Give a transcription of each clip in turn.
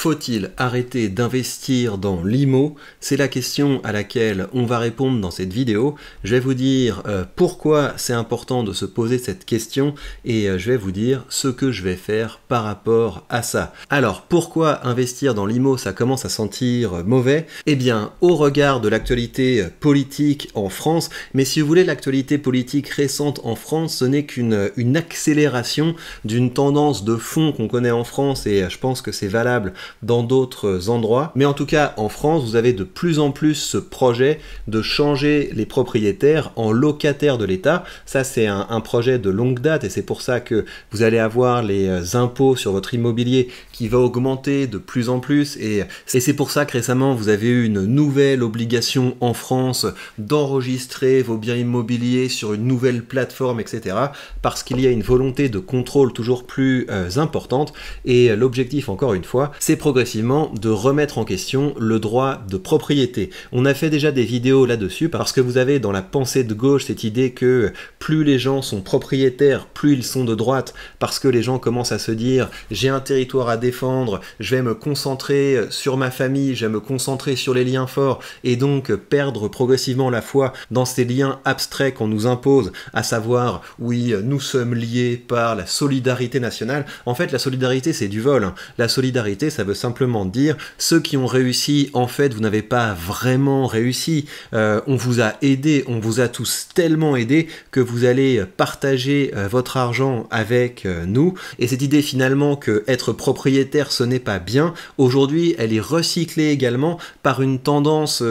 Faut-il arrêter d'investir dans l'IMO C'est la question à laquelle on va répondre dans cette vidéo. Je vais vous dire euh, pourquoi c'est important de se poser cette question et euh, je vais vous dire ce que je vais faire par rapport à ça. Alors pourquoi investir dans l'IMO ça commence à sentir euh, mauvais Eh bien au regard de l'actualité politique en France, mais si vous voulez l'actualité politique récente en France, ce n'est qu'une accélération d'une tendance de fond qu'on connaît en France et je pense que c'est valable dans d'autres endroits. Mais en tout cas, en France, vous avez de plus en plus ce projet de changer les propriétaires en locataires de l'État. Ça, c'est un, projet de longue date et c'est pour ça que vous allez avoir les euh, impôts sur votre immobilier qui va augmenter de plus en plus. Et, c'est pour ça que récemment, vous avez eu une nouvelle obligation en France d'enregistrer vos biens immobiliers sur une nouvelle plateforme, etc. Parce qu'il y a une volonté de contrôle toujours plus euh, importante. Et euh, l'objectif, encore une fois, c'est progressivement de remettre en question le droit de propriété. On a fait déjà des vidéos là-dessus parce que vous avez dans la pensée de gauche cette idée que plus les gens sont propriétaires, plus ils sont de droite, parce que les gens commencent à se dire j'ai un territoire à défendre, je vais me concentrer sur ma famille, je vais me concentrer sur les liens forts, et donc perdre progressivement la foi dans ces liens abstraits qu'on nous impose, à savoir oui, nous sommes liés par la solidarité nationale. En fait, la solidarité, c'est du vol. Hein. La solidarité, ça simplement dire ceux qui ont réussi, en fait, vous n'avez pas vraiment réussi. Euh, on vous a aidé, on vous a tous tellement aidé que vous allez partager euh, votre argent avec euh, nous. Et cette idée finalement que être propriétaire ce n'est pas bien, aujourd'hui, elle est recyclée également par une tendance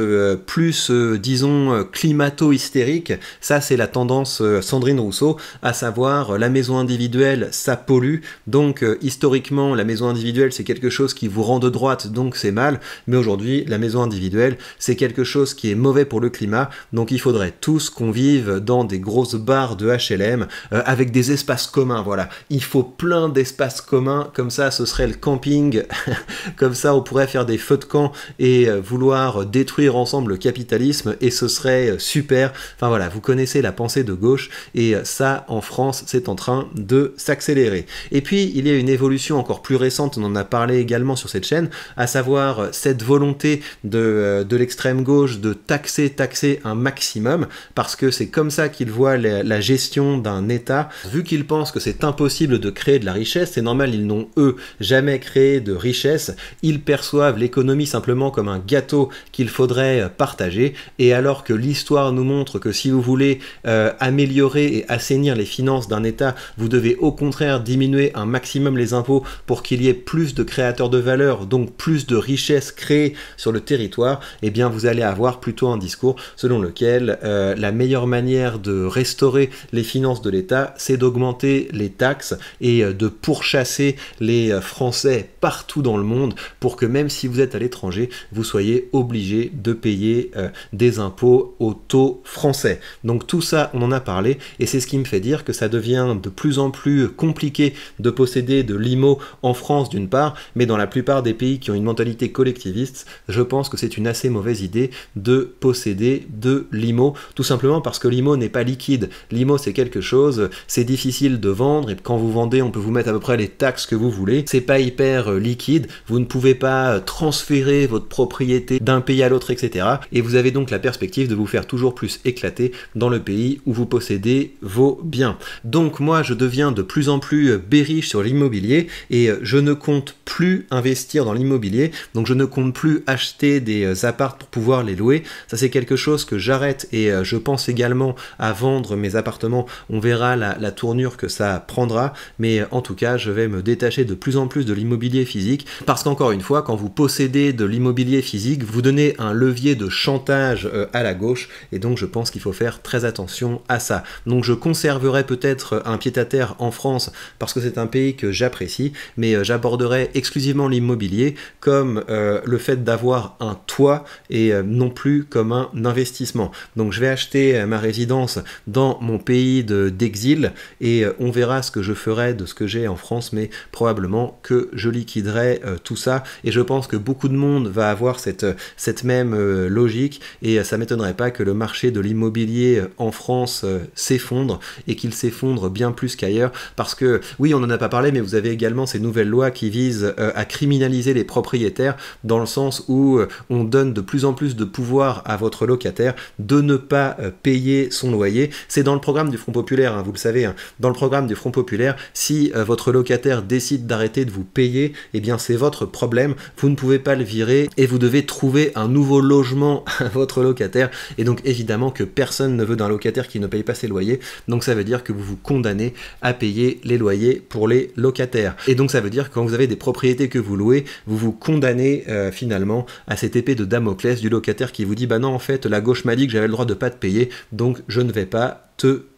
plus, disons, climato-hystérique. Ça, c'est la tendance Sandrine Rousseau, à savoir la maison individuelle, ça pollue. Donc, historiquement, la maison individuelle, c'est quelque chose qui vous rend de droite, donc c'est mal. Mais aujourd'hui, la maison individuelle, c'est quelque chose qui est mauvais pour le climat. Donc il faudrait tous qu'on vive dans des grosses barres de HLM euh, avec des espaces communs. Voilà, il faut plein d'espaces communs. Comme ça, ce serait le camping. comme ça, on pourrait faire des feux de camp et euh, vouloir détruire ensemble le capitalisme. Et ce serait euh, super. Enfin voilà, vous connaissez la pensée de gauche et ça, en France, c'est en train de s'accélérer. Et puis, il y a une évolution encore plus récente. On en a parlé également sur cette chaîne, à savoir cette volonté de, euh, de l'extrême gauche de taxer, taxer un maximum, parce que c'est comme ça qu'ils voient la, gestion d'un État. Vu qu'ils pensent que c'est impossible de créer de la richesse, c'est normal, ils n'ont eux jamais créé de richesse, ils perçoivent l'économie simplement comme un gâteau qu'il faudrait partager, et alors que l'histoire nous montre que si vous voulez euh, améliorer et assainir les finances d'un État, vous devez au contraire diminuer un maximum les impôts pour qu'il y ait plus de créateurs de valeur donc plus de richesses créées sur le territoire, et eh bien vous allez avoir plutôt un discours selon lequel euh, la meilleure manière de restaurer les finances de l'État, c'est d'augmenter les taxes et euh, de pourchasser les euh, Français partout dans le monde pour que même si vous êtes à l'étranger, vous soyez obligé de payer des impôts au taux français. Donc tout ça, on en a parlé et c'est ce qui me fait dire que ça devient de plus en plus compliqué de posséder de l'IMO en France d'une part, mais dans la plus des pays qui ont une mentalité collectiviste, je pense que c'est une assez mauvaise idée de posséder de l'IMO, tout simplement parce que l'IMO n'est pas liquide. L'IMO c'est quelque chose, c'est difficile de vendre, et quand vous vendez, on peut vous mettre à peu près les taxes que vous voulez, c'est pas hyper euh, liquide, vous ne pouvez pas euh, transférer votre propriété d'un pays à l'autre, etc. Et vous avez donc la perspective de vous faire toujours plus éclater dans le pays où vous possédez vos biens. Donc moi je deviens de plus en plus euh, bériche sur l'immobilier et je ne compte plus un investir dans l'immobilier, donc je ne compte plus acheter des euh, appartes pour pouvoir les louer. Ça c'est quelque chose que j'arrête et euh, je pense également à vendre mes appartements. On verra la, tournure que ça prendra, mais euh, en tout cas je vais me détacher de plus en plus de l'immobilier physique parce qu'encore une fois, quand vous possédez de l'immobilier physique, vous donnez un levier de chantage à la gauche et donc je pense qu'il faut faire très attention à ça. Donc je conserverai peut-être un pied à terre en France parce que c'est un pays que j'apprécie, mais j'aborderai exclusivement l'immobilier comme euh, le fait d'avoir un toit et euh, non plus comme un investissement. Donc je vais acheter euh, ma résidence dans mon pays d'exil et on verra ce que je ferai de ce que j'ai en France, mais probablement que je liquiderai tout ça. Et je pense que beaucoup de monde va avoir cette, cette même logique et ça m'étonnerait pas que le marché de l'immobilier en France s'effondre et qu'il s'effondre bien plus qu'ailleurs parce que oui, on n'en a pas parlé, mais vous avez également ces nouvelles lois qui visent à créer criminaliser les propriétaires dans le sens où euh, on donne de plus en plus de pouvoir à votre locataire de ne pas euh, payer son loyer. C'est dans le programme du Front Populaire, hein, vous le savez, hein. dans le programme du Front Populaire, si euh, votre locataire décide d'arrêter de vous payer, et eh bien c'est votre problème, vous ne pouvez pas le virer et vous devez trouver un nouveau logement à votre locataire. Et donc évidemment que personne ne veut d'un locataire qui ne paye pas ses loyers, donc ça veut dire que vous vous condamnez à payer les loyers pour les locataires. Et donc ça veut dire que quand vous avez des propriétés que vous vous vous vous condamnez euh, finalement à cette épée de Damoclès du locataire qui vous dit bah non en fait la gauche m'a dit que j'avais le droit de pas te payer donc je ne vais pas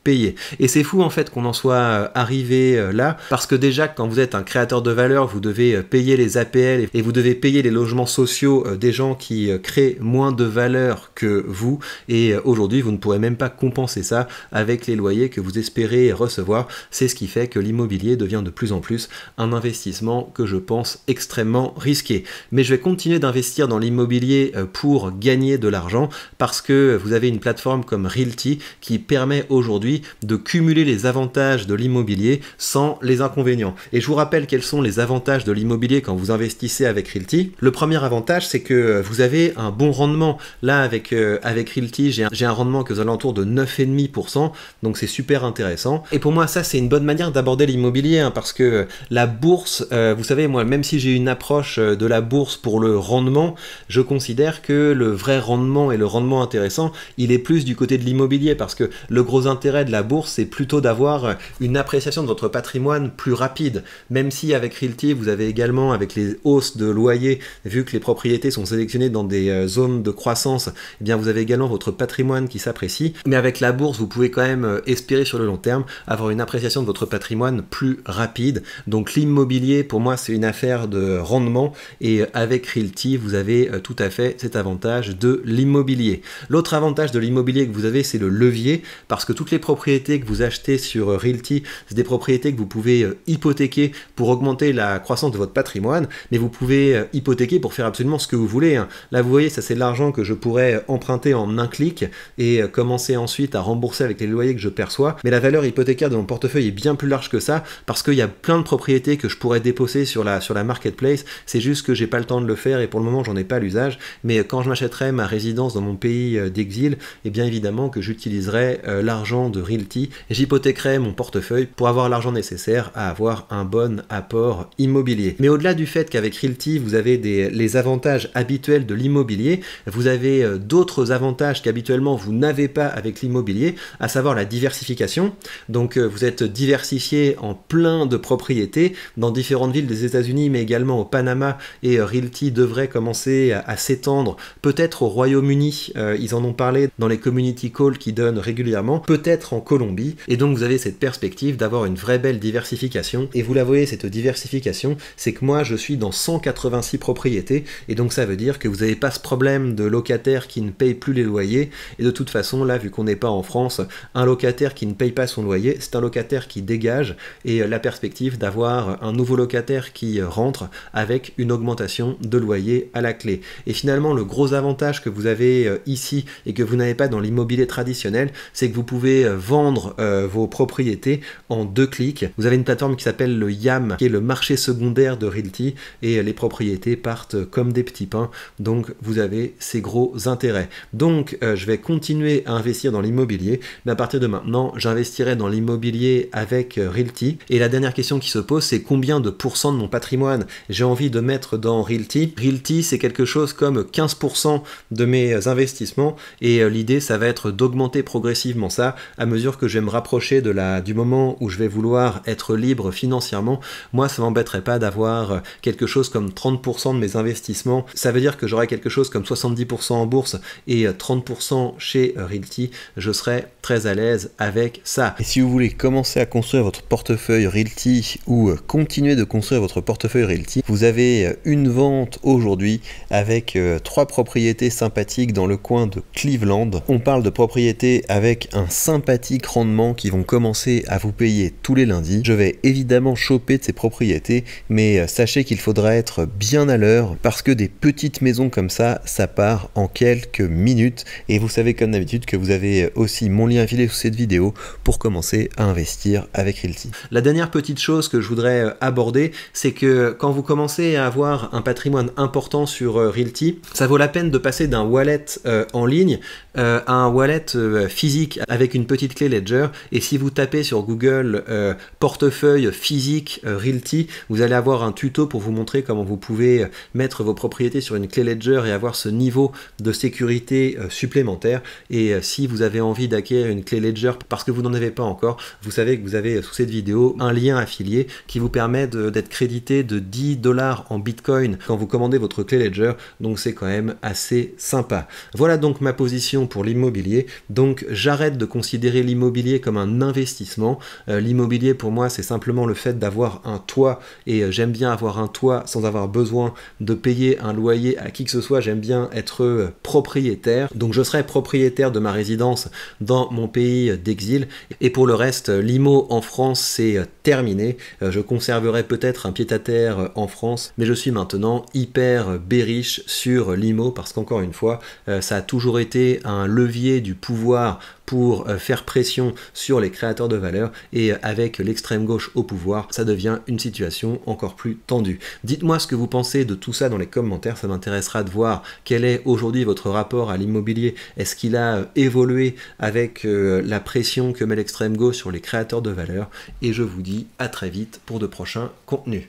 payer. Et c'est fou en fait qu'on en soit euh, arrivé euh, là, parce que déjà quand vous êtes un créateur de valeur, vous devez euh, payer les APL et vous devez payer les logements sociaux des gens qui créent moins de valeur que vous, et aujourd'hui vous ne pourrez même pas compenser ça avec les loyers que vous espérez recevoir. C'est ce qui fait que l'immobilier devient de plus en plus un investissement que je pense extrêmement risqué. Mais je vais continuer d'investir dans l'immobilier pour gagner de l'argent, parce que vous avez une plateforme comme Realty qui permet aujourd'hui de cumuler les avantages de l'immobilier sans les inconvénients. Et je vous rappelle quels sont les avantages de l'immobilier quand vous investissez avec Realty. Le premier avantage, c'est que euh, vous avez un bon rendement. Là, avec, euh, avec Realty, j'ai un, rendement que aux alentours de 9,5%, donc c'est super intéressant. Et pour moi, ça, c'est une bonne manière d'aborder l'immobilier, hein, parce que la bourse, euh, vous savez, moi, même si j'ai une approche de la bourse pour le rendement, je considère que le vrai rendement et le rendement intéressant, il est plus du côté de l'immobilier, parce que le gros intérêts de la bourse, c'est plutôt d'avoir une appréciation de votre patrimoine plus rapide. Même si avec Realty, vous avez également, avec les hausses de loyers, vu que les propriétés sont sélectionnées dans des euh, zones de croissance, et eh bien vous avez également votre patrimoine qui s'apprécie. Mais avec la bourse, vous pouvez quand même euh, espérer sur le long terme avoir une appréciation de votre patrimoine plus rapide. Donc l'immobilier, pour moi, c'est une affaire de rendement. Et euh, avec Realty, vous avez tout à fait cet avantage de l'immobilier. L'autre avantage de l'immobilier que vous avez, c'est le levier, parce que toutes les propriétés que vous achetez sur euh, Realty, c'est des propriétés que vous pouvez euh, hypothéquer pour augmenter la croissance de votre patrimoine, mais vous pouvez euh, hypothéquer pour faire absolument ce que vous voulez. Hein. Là, vous voyez, ça c'est l'argent que je pourrais emprunter en un clic et commencer ensuite à rembourser avec les loyers que je perçois. Mais la valeur hypothécaire de mon portefeuille est bien plus large que ça parce qu'il y a plein de propriétés que je pourrais déposer sur la, sur la marketplace. C'est juste que j'ai pas le temps de le faire et pour le moment, j'en ai pas l'usage. Mais quand je m'achèterai ma résidence dans mon pays d'exil, et eh bien évidemment que j'utiliserai la de Realty, j'hypothéquerai mon portefeuille pour avoir l'argent nécessaire à avoir un bon apport immobilier. Mais au-delà du fait qu'avec Realty, vous avez les avantages habituels de l'immobilier, vous avez euh, d'autres avantages qu'habituellement vous n'avez pas avec l'immobilier, à savoir la diversification. Donc euh, vous êtes diversifié en plein de propriétés dans différentes villes des États-Unis, mais également au Panama, et euh, Realty devrait commencer à, s'étendre peut-être au Royaume-Uni. ils en ont parlé dans les community calls qu'ils donnent régulièrement peut-être en Colombie, et donc vous avez cette perspective d'avoir une vraie belle diversification, et vous la voyez, cette diversification, c'est que moi je suis dans 186 propriétés, et donc ça veut dire que vous n'avez pas ce problème de locataire qui ne paye plus les loyers, et de toute façon, là, vu qu'on n'est pas en France, un locataire qui ne paye pas son loyer, c'est un locataire qui dégage, et euh, la perspective d'avoir un nouveau locataire qui euh, rentre avec une augmentation de loyer à la clé. Et finalement, le gros avantage que vous avez euh, ici et que vous n'avez pas dans l'immobilier traditionnel, c'est que vous pouvez euh, vendre euh, vos propriétés en deux clics. Vous avez une plateforme qui s'appelle le YAM, qui est le marché secondaire de Realty, et euh, les propriétés partent comme des petits pains, donc vous avez ces gros intérêts. Donc je vais continuer à investir dans l'immobilier, mais à partir de maintenant, j'investirai dans l'immobilier avec Realty. Et la dernière question qui se pose, c'est combien de pourcents de mon patrimoine j'ai envie de mettre dans Realty Realty, c'est quelque chose comme 15% de mes investissements, et l'idée, ça va être d'augmenter progressivement ça à mesure que je vais me rapprocher de la, du moment où je vais vouloir être libre financièrement, moi ça m'embêterait pas d'avoir euh, quelque chose comme 30% de mes investissements. Ça veut dire que j'aurai quelque chose comme 70% en bourse et 30% euh, chez euh, Realty. Je serais très à l'aise avec ça. Et si vous voulez commencer à construire votre portefeuille Realty ou continuer de construire votre portefeuille Realty, vous avez une vente aujourd'hui avec trois propriétés sympathiques dans le coin de Cleveland. On parle de propriétés avec un sympathique rendement qui vont commencer à vous payer tous les lundis. Je vais évidemment choper de ces propriétés, mais euh, sachez qu'il faudra être bien à l'heure parce que des petites maisons comme ça, ça part en quelques minutes. Et vous savez comme d'habitude que vous avez euh, aussi mon lien filé sous cette vidéo pour commencer à investir avec Realty. La dernière petite chose que je voudrais euh, aborder, c'est que quand vous commencez à avoir un patrimoine important sur Realty, ça vaut la peine de passer d'un wallet en ligne à un wallet physique avec une petite clé Ledger. Et si vous tapez sur Google euh, portefeuille physique euh, Realty, vous allez avoir un tuto pour vous montrer comment vous pouvez euh, mettre vos propriétés sur une clé Ledger et avoir ce niveau de sécurité supplémentaire. Et si vous avez envie d'acquérir une clé Ledger parce que vous n'en avez pas encore, vous savez que vous avez sous cette vidéo un lien affilié qui vous permet d'être crédité de 10 dollars en Bitcoin quand vous commandez votre clé Ledger. Donc c'est quand même assez sympa. Voilà donc ma position pour l'immobilier. Donc j'arrête de considérer l'immobilier comme un investissement. Euh, l'immobilier pour moi c'est simplement le fait d'avoir un toit et euh, j'aime bien avoir un toit sans avoir besoin de payer un loyer à qui que ce soit. J'aime bien être euh, propriétaire. Donc je serai propriétaire de ma résidence dans mon pays d'exil. Et pour le reste, l'IMO en France c'est terminé. Je conserverai peut-être un pied-à-terre en France, mais je suis maintenant hyper bériche sur l'IMO parce qu'encore une fois, ça a toujours été un levier du pouvoir pour euh, faire pression sur les créateurs de valeur et euh, avec l'extrême gauche au pouvoir, ça devient une situation encore plus tendue. Dites-moi ce que vous pensez de tout ça dans les commentaires, ça m'intéressera de voir quel est aujourd'hui votre rapport à l'immobilier. Est-ce qu'il a euh, évolué avec la pression que met l'extrême gauche sur les créateurs de valeur Et je vous dis à très vite pour de prochains contenus.